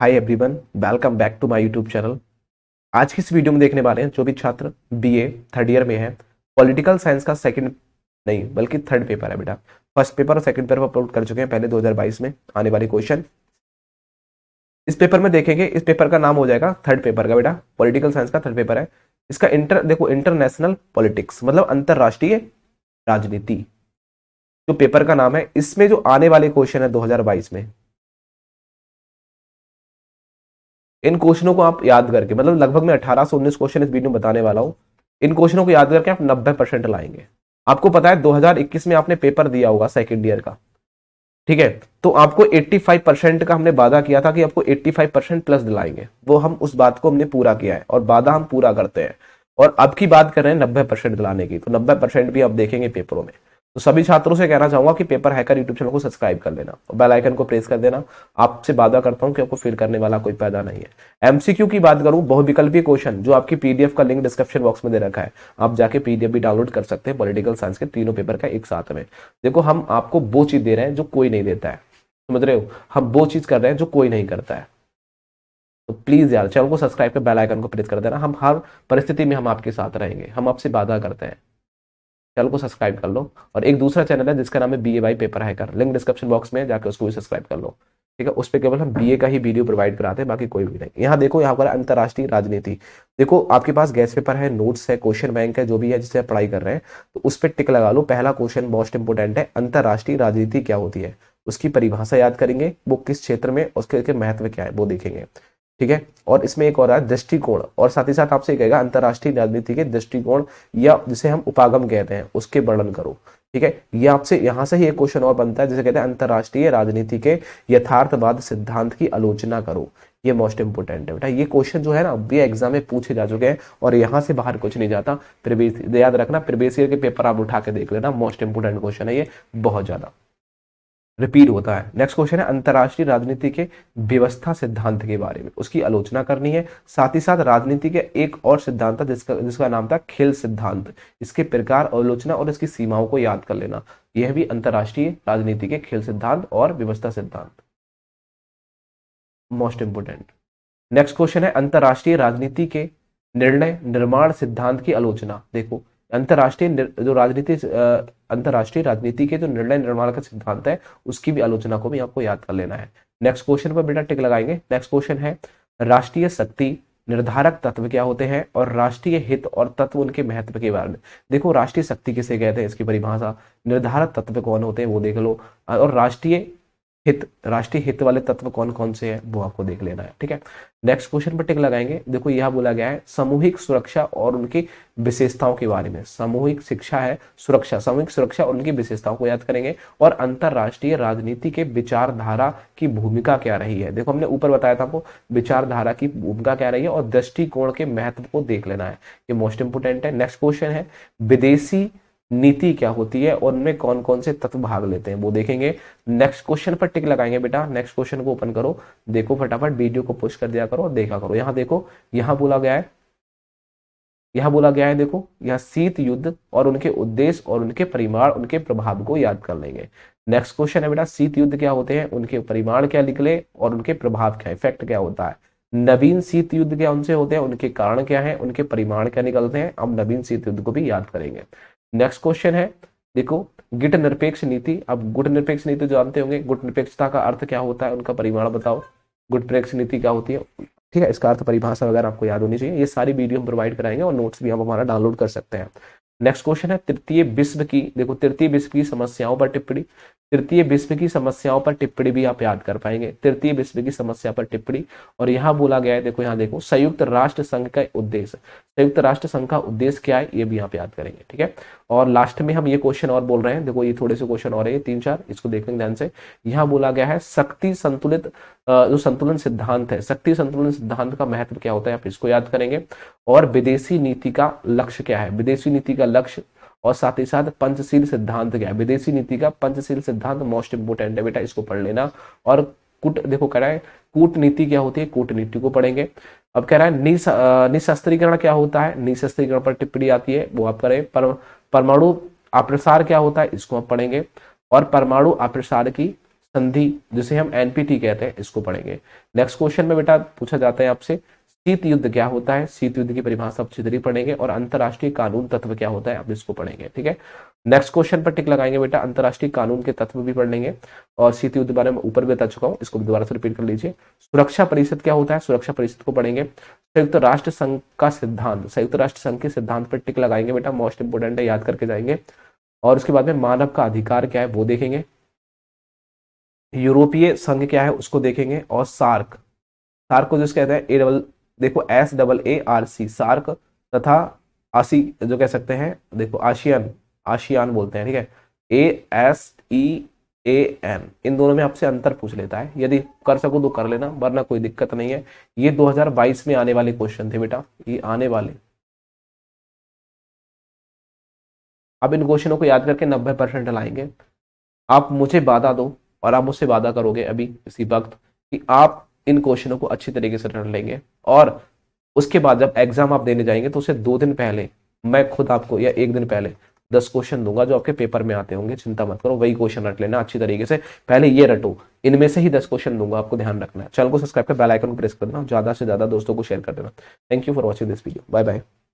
hi everyone welcome back to my YouTube channel आज की इस वीडियो में देखने वाले हैं जो भी छात्र बीए थर्ड ईयर में है पॉलिटिकल साइंस का सेकंड नहीं बल्कि थर्ड पेपर है बेटा फर्स्ट पेपर और सेकंड पेपर अपलोड कर चुके हैं पहले 2022 में आने वाले क्वेश्चन इस पेपर में देखेंगे इस पेपर का नाम हो जाएगा थर्ड पेपर का बेटा पोलिटिकल साइंस का थर्ड पेपर है इसका इंटर देखो इंटरनेशनल पॉलिटिक्स मतलब अंतर्राष्ट्रीय राजनीति जो पेपर का नाम है इसमें जो आने वाले क्वेश्चन है 2022 में इन क्वेश्चनों को आप याद करके मतलब लगभग मैं अठारह से उन्नीस क्वेश्चन इस वीडियो में बताने वाला हूँ इन क्वेश्चनों को याद करके आप नब्बे परसेंट लाएंगे आपको पता है 2021 में आपने पेपर दिया होगा सेकेंड ईयर का ठीक है तो आपको 85 परसेंट का हमने वादा किया था कि आपको 85 परसेंट प्लस दिलाएंगे वो हम उस बात को हमने पूरा किया है और वादा हम पूरा करते हैं और अब की बात कर रहे हैं नब्बे परसेंट दिलाने की तो नब्बे परसेंट भी आप देखेंगे पेपरों में तो सभी छात्रों से कहना चाहूंगा कि पेपर हैकर यूट्यूब चैनल को सब्सक्राइब कर लेना और बेल आइकन को प्रेस कर देना आपसे वादा करता हूं कि आपको फील करने वाला कोई पैदा नहीं है एमसीक्यू की बात करूं बहुविकल्पी क्वेश्चन जो आपकी पीडीएफ का लिंक डिस्क्रिप्शन बॉक्स में दे रखा है आप जाके पीडीएफ भी डाउनलोड कर सकते हैं पोलिटिकल साइंस के तीनों पेपर का एक साथ में देखो हम आपको वो चीज दे रहे हैं जो कोई नहीं देता है समझ रहे हो हम वो चीज कर रहे हैं जो कोई नहीं करता है तो प्लीज यार चैनल को सब्सक्राइब कर बेल आइकन को प्रेस कर देना हम हर परिस्थिति में हम आपके साथ रहेंगे हम आपसे वादा करते हैं चैनल को सब्सक्राइब कर लो और एक दूसरा चैनल है जिसका नाम है B A by paper hacker link description box में जाकर उसको भी सब्सक्राइब कर लो ठीक है उस पर केवल हम बी ए का ही वीडियो प्रोवाइड कराते हैं बाकी कोई भी नहीं यहाँ देखो यहाँ पर अंतर्राष्ट्रीय राजनीति देखो आपके पास गैस पेपर है नोट्स है क्वेश्चन बैंक है जो भी है जिससे आप पढ़ाई कर रहे हैं तो उस पर टिक लगा लो पहला क्वेश्चन मोस्ट इंपोर्टेंट है अंतर्राष्ट्रीय राजनीति क्या होती है उसकी परिभाषा याद करेंगे वो किस क्षेत्र में उसके महत्व क्या है वो देखेंगे ठीक है और इसमें एक और है दृष्टिकोण और साथ ही साथ आपसे कहेगा अंतरराष्ट्रीय राजनीति के दृष्टिकोण या जिसे हम उपागम कहते हैं उसके वर्णन करो ठीक है ये आपसे यहाँ से ही एक क्वेश्चन और बनता है जिसे कहते हैं अंतरराष्ट्रीय राजनीति के यथार्थवाद सिद्धांत की आलोचना करो ये मोस्ट इंपोर्टेंट है बेटा ये क्वेश्चन जो है ना अभी एग्जाम में पूछे जा चुके हैं और यहाँ से बाहर कुछ नहीं जाता प्रीवियस याद रखना प्रीवियस ईयर के पेपर आप उठा के देख लेना मोस्ट इंपोर्टेंट क्वेश्चन है ये बहुत ज़्यादा रिपीट होता है नेक्स्ट क्वेश्चन है अंतर्राष्ट्रीय राजनीति के व्यवस्था सिद्धांत के बारे में उसकी आलोचना करनी है साथ ही साथ राजनीति के एक और सिद्धांत था जिसका जिसका नाम था खेल सिद्धांत इसके प्रकार आलोचना और इसकी सीमाओं को याद कर लेना यह भी अंतर्राष्ट्रीय राजनीति के खेल सिद्धांत और व्यवस्था सिद्धांत मोस्ट इंपोर्टेंट नेक्स्ट क्वेश्चन है अंतर्राष्ट्रीय राजनीति के निर्णय निर्माण सिद्धांत की आलोचना देखो अंतर्राष्ट्रीय जो राजनीति अंतर्राष्ट्रीय राजनीति के जो निर्णय निर्माण का सिद्धांत है उसकी भी आलोचना को भी आपको याद कर लेना है नेक्स्ट क्वेश्चन पर बेटा टिक लगाएंगे नेक्स्ट क्वेश्चन है राष्ट्रीय शक्ति निर्धारक तत्व क्या होते हैं और राष्ट्रीय हित और तत्व उनके महत्व के बारे में देखो राष्ट्रीय शक्ति किसे कहते हैं इसकी परिभाषा निर्धारक तत्व कौन होते हैं वो देख लो और राष्ट्रीय हित राष्ट्रीय हित वाले तत्व कौन कौन से हैं वो आपको देख लेना है ठीक है नेक्स्ट क्वेश्चन पर टिक लगाएंगे देखो यह बोला गया है सामूहिक सुरक्षा और उनकी विशेषताओं के बारे में सामूहिक शिक्षा है सुरक्षा सामूहिक सुरक्षा और उनकी विशेषताओं को याद करेंगे और अंतरराष्ट्रीय राजनीति के विचारधारा की भूमिका क्या रही है देखो हमने ऊपर बताया था आपको विचारधारा की भूमिका क्या रही है और दृष्टिकोण के महत्व को देख लेना है ये मोस्ट इंपोर्टेंट है नेक्स्ट क्वेश्चन है विदेशी नीति क्या होती है और उनमें कौन कौन से तत्व भाग लेते हैं वो देखेंगे नेक्स्ट क्वेश्चन पर टिक लगाएंगे बेटा नेक्स्ट क्वेश्चन को ओपन करो देखो फटाफट वीडियो को पुश कर दिया करो और देखा करो यहाँ देखो यहां बोला गया है यहां बोला गया है देखो यहाँ शीत युद्ध और उनके उद्देश्य और उनके परिमाण उनके प्रभाव को याद कर लेंगे नेक्स्ट क्वेश्चन है बेटा शीत युद्ध क्या होते हैं उनके परिमाण क्या निकले और उनके प्रभाव क्या इफेक्ट क्या होता है नवीन शीत युद्ध क्या उनसे होते हैं उनके कारण क्या है उनके परिमाण क्या निकलते हैं अब नवीन शीत युद्ध को भी याद करेंगे नेक्स्ट क्वेश्चन है देखो गिट निरपेक्ष नीति अब गुट निरपेक्ष नीति तो जानते होंगे गुट निरपेक्षता का अर्थ क्या होता है उनका परिमाण बताओ गुट निरपेक्ष नीति क्या होती है ठीक है इसका अर्थ परिभाषा वगैरह आपको याद होनी चाहिए ये सारी वीडियो हम प्रोवाइड कराएंगे और नोट्स भी आप हमारा डाउनलोड कर सकते हैं नेक्स्ट क्वेश्चन है तृतीय विश्व की देखो तृतीय विश्व की समस्याओं पर टिप्पणी तृतीय विश्व की समस्याओं पर टिप्पणी भी आप याद कर पाएंगे तृतीय विश्व की समस्या पर टिप्पणी और यहाँ बोला गया है देखो यहाँ देखो संयुक्त राष्ट्र संघ का उद्देश्य संयुक्त राष्ट्र संघ का उद्देश्य क्या है ये भी यहाँ पे याद करेंगे ठीक है और लास्ट में हम ये क्वेश्चन और बोल रहे हैं देखो ये थोड़े से क्वेश्चन और है तीन चार इसको देखेंगे ध्यान से यहाँ बोला गया है शक्ति संतुलित जो संतुलन सिद्धांत है शक्ति संतुलन सिद्धांत का महत्व क्या होता है आप इसको याद करेंगे और विदेशी नीति का लक्ष्य क्या है विदेशी नीति का लक्ष्य और साथ ही साथ पंचशील सिद्धांत क्या है विदेशी नीति का पंचशील सिद्धांत मोस्ट इंपोर्टेंट है बेटा इसको पढ़ लेना और कुट देखो कह रहा है कूटनीति क्या होती है कूटनीति को पढ़ेंगे अब कह रहा है निशस्त्रीकरण क्या होता है निशस्त्रीकरण पर टिप्पणी आती है वो आप करें पर, परमाणु अप्रसार क्या होता है इसको आप पढ़ेंगे और परमाणु अप्रसार की संधि जिसे हम एनपीटी कहते हैं इसको पढ़ेंगे नेक्स्ट क्वेश्चन में बेटा पूछा जाता है आपसे शीत युद्ध क्या होता है शीत युद्ध की परिभाषा आप छिदरी पढ़ेंगे और अंतर्राष्ट्रीय कानून तत्व क्या होता है आप इसको पढ़ेंगे ठीक है नेक्स्ट क्वेश्चन पर टिक लगाएंगे बेटा अंतर्राष्ट्रीय कानून के तत्व भी पढ़ लेंगे और शीत युद्ध बारे में ऊपर भी बता चुका हूँ इसको दोबारा से रिपीट कर लीजिए सुरक्षा परिषद क्या होता है सुरक्षा परिषद को पढ़ेंगे संयुक्त राष्ट्र संघ का सिद्धांत संयुक्त राष्ट्र संघ के सिद्धांत पर टिक लगाएंगे बेटा मोस्ट इंपोर्टेंट है याद करके जाएंगे और उसके बाद में मानव का अधिकार क्या है वो देखेंगे यूरोपीय संघ क्या है उसको देखेंगे और सार्क सार्क को जिस कहते हैं ए डबल देखो S double A R C SAARC तथा आसी जो कह सकते हैं देखो आशियान आशियान बोलते हैं ठीक है A S E A N इन दोनों में आपसे अंतर पूछ लेता है यदि कर सको तो कर लेना वरना कोई दिक्कत नहीं है ये 2022 में आने वाले क्वेश्चन थे बेटा ये आने वाले अब इन क्वेश्चनों को याद करके 90 परसेंट लाएंगे आप मुझे वादा दो और आप मुझसे वादा करोगे अभी इसी वक्त कि आप इन क्वेश्चनों को अच्छी तरीके से रट लेंगे और उसके बाद जब एग्जाम आप देने जाएंगे तो उसे दो दिन पहले मैं खुद आपको या एक दिन पहले दस क्वेश्चन दूंगा जो आपके पेपर में आते होंगे चिंता मत करो वही क्वेश्चन रट लेना अच्छी तरीके से पहले ये रटो इनमें से ही दस क्वेश्चन दूंगा आपको ध्यान रखना है चैनल को सब्सक्राइब कर बेल आइकन को प्रेस कर देना ज्यादा से ज्यादा दोस्तों को शेयर कर देना thank you for watching this video bye bye